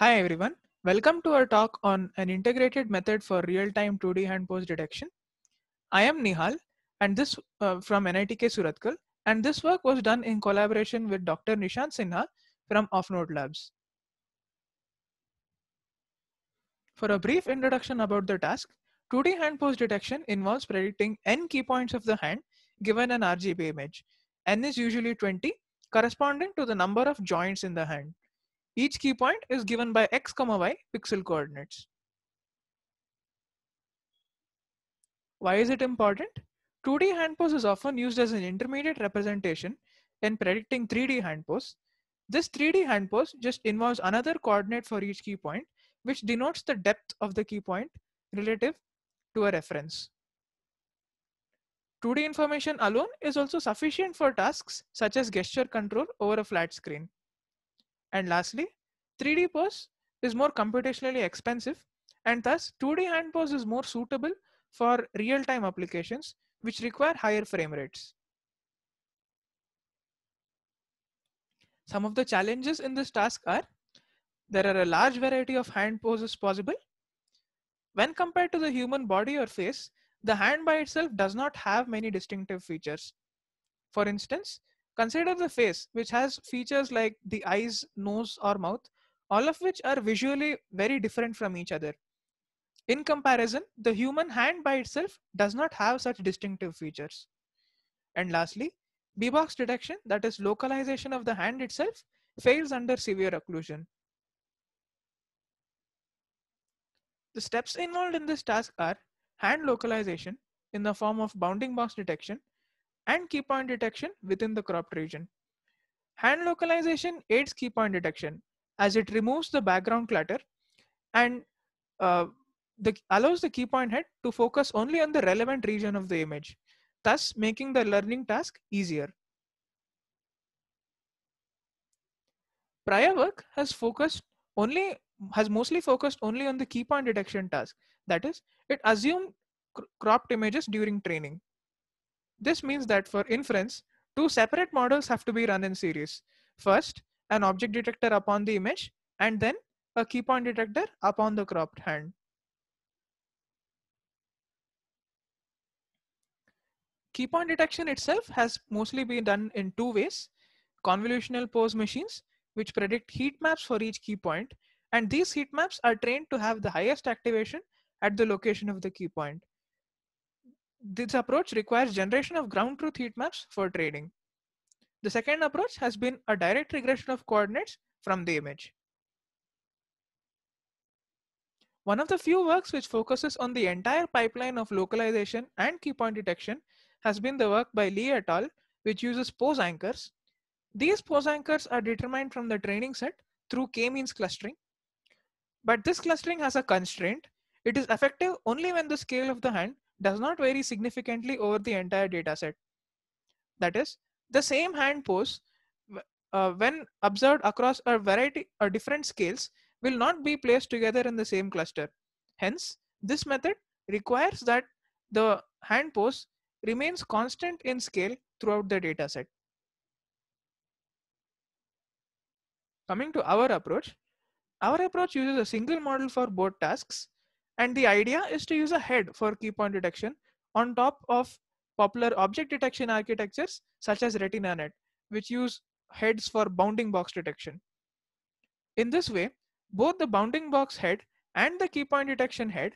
Hi everyone, welcome to our talk on an integrated method for real-time 2D hand pose detection. I am Nihal and this uh, from NITK Suratkal and this work was done in collaboration with Dr. Nishant Sinha from Offnode Labs. For a brief introduction about the task, 2D hand pose detection involves predicting n key points of the hand given an RGB image. n is usually 20 corresponding to the number of joints in the hand. Each key point is given by x comma y pixel coordinates. Why is it important? 2D hand pose is often used as an intermediate representation in predicting 3D hand pose. This 3D hand pose just involves another coordinate for each key point, which denotes the depth of the key point relative to a reference. 2D information alone is also sufficient for tasks such as gesture control over a flat screen. And lastly, 3D pose is more computationally expensive, and thus 2D hand pose is more suitable for real time applications which require higher frame rates. Some of the challenges in this task are there are a large variety of hand poses possible. When compared to the human body or face, the hand by itself does not have many distinctive features. For instance, consider the face, which has features like the eyes, nose, or mouth, all of which are visually very different from each other. In comparison, the human hand by itself does not have such distinctive features. And lastly, B-box detection, that is localization of the hand itself, fails under severe occlusion. The steps involved in this task are hand localization in the form of bounding box detection and key point detection within the cropped region. Hand localization aids key point detection as it removes the background clutter and uh, the, allows the key point head to focus only on the relevant region of the image, thus making the learning task easier. Prior work has focused only has mostly focused only on the key point detection task. That is, it assumed cr cropped images during training. This means that for inference, two separate models have to be run in series. First, an object detector upon the image, and then a key point detector upon the cropped hand. Key point detection itself has mostly been done in two ways, convolutional pose machines, which predict heat maps for each key point, and these heat maps are trained to have the highest activation at the location of the key point. This approach requires generation of ground truth heat maps for trading. The second approach has been a direct regression of coordinates from the image. One of the few works which focuses on the entire pipeline of localization and key point detection has been the work by Lee et al., which uses pose anchors. These pose anchors are determined from the training set through k-means clustering. But this clustering has a constraint. It is effective only when the scale of the hand does not vary significantly over the entire dataset. That is, the same hand pose, uh, when observed across a variety or different scales, will not be placed together in the same cluster. Hence, this method requires that the hand pose remains constant in scale throughout the dataset. Coming to our approach, our approach uses a single model for both tasks and the idea is to use a head for key point detection on top of popular object detection architectures such as RetinaNet, which use heads for bounding box detection. In this way, both the bounding box head and the keypoint detection head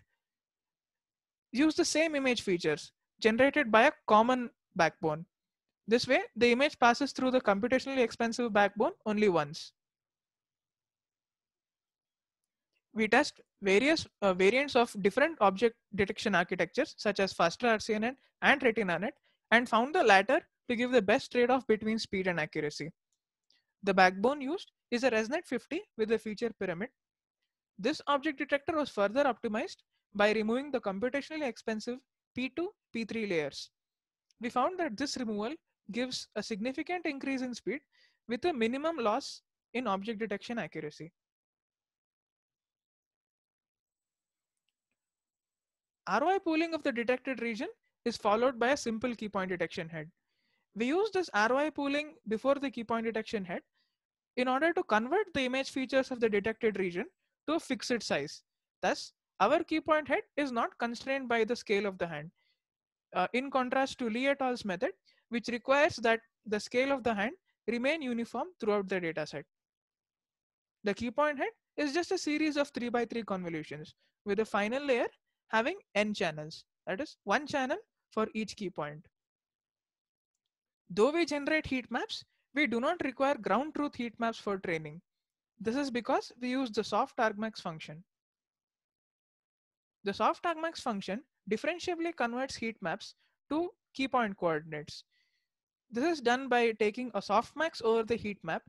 use the same image features generated by a common backbone. This way, the image passes through the computationally expensive backbone only once. We test various uh, variants of different object detection architectures such as faster RCNN and RetinaNet and found the latter to give the best trade-off between speed and accuracy. The backbone used is a ResNet 50 with a feature pyramid. This object detector was further optimized by removing the computationally expensive P2, P3 layers. We found that this removal gives a significant increase in speed with a minimum loss in object detection accuracy. ROI pooling of the detected region is followed by a simple key point detection head. We use this ROI pooling before the key point detection head in order to convert the image features of the detected region to a fixed size. Thus, our key point head is not constrained by the scale of the hand. Uh, in contrast to Lee et al.'s method, which requires that the scale of the hand remain uniform throughout the dataset. The key point head is just a series of 3 by 3 convolutions with a final layer having n channels. That is one channel for each key point. Though we generate heat maps, we do not require ground truth heat maps for training. This is because we use the soft argmax function. The soft argmax function differentiably converts heat maps to key point coordinates. This is done by taking a softmax over the heat map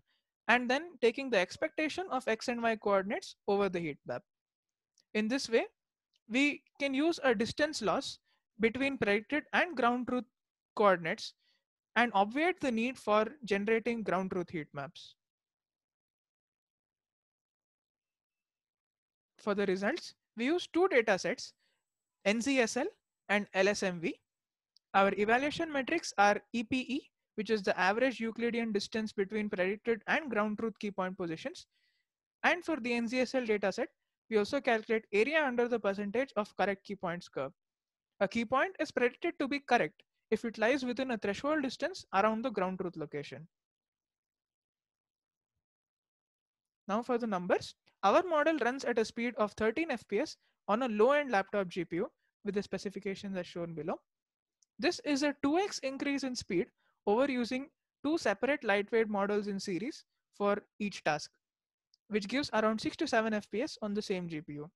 and then taking the expectation of x and y coordinates over the heat map. In this way, we can use a distance loss between predicted and ground truth coordinates and obviate the need for generating ground truth heat maps. For the results, we use two data sets, NZSL and LSMV. Our evaluation metrics are EPE, which is the average Euclidean distance between predicted and ground truth key point positions. And for the NZSL dataset, we also calculate area under the percentage of correct key points curve. A key point is predicted to be correct if it lies within a threshold distance around the ground truth location. Now for the numbers, our model runs at a speed of 13 FPS on a low-end laptop GPU with the specifications as shown below. This is a 2x increase in speed over using two separate lightweight models in series for each task which gives around 6 to 7 FPS on the same GPU.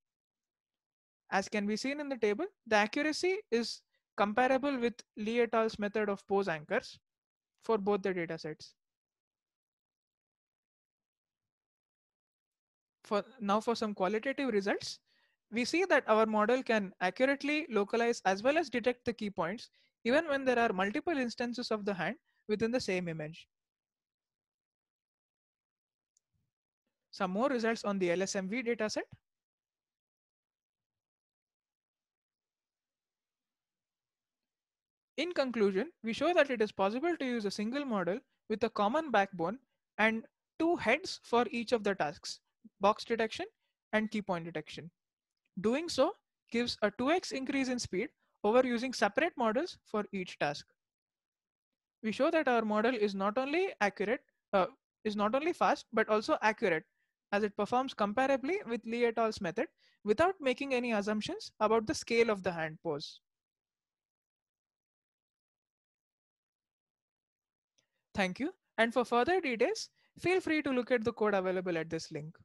As can be seen in the table, the accuracy is comparable with Li et al.'s method of pose anchors for both the datasets. For now for some qualitative results, we see that our model can accurately localize as well as detect the key points even when there are multiple instances of the hand within the same image. some more results on the LSMV dataset. In conclusion, we show that it is possible to use a single model with a common backbone and two heads for each of the tasks, box detection and key point detection. Doing so gives a 2x increase in speed over using separate models for each task. We show that our model is not only accurate, uh, is not only fast, but also accurate as it performs comparably with Lee et al.'s method without making any assumptions about the scale of the hand pose. Thank you. And for further details, feel free to look at the code available at this link.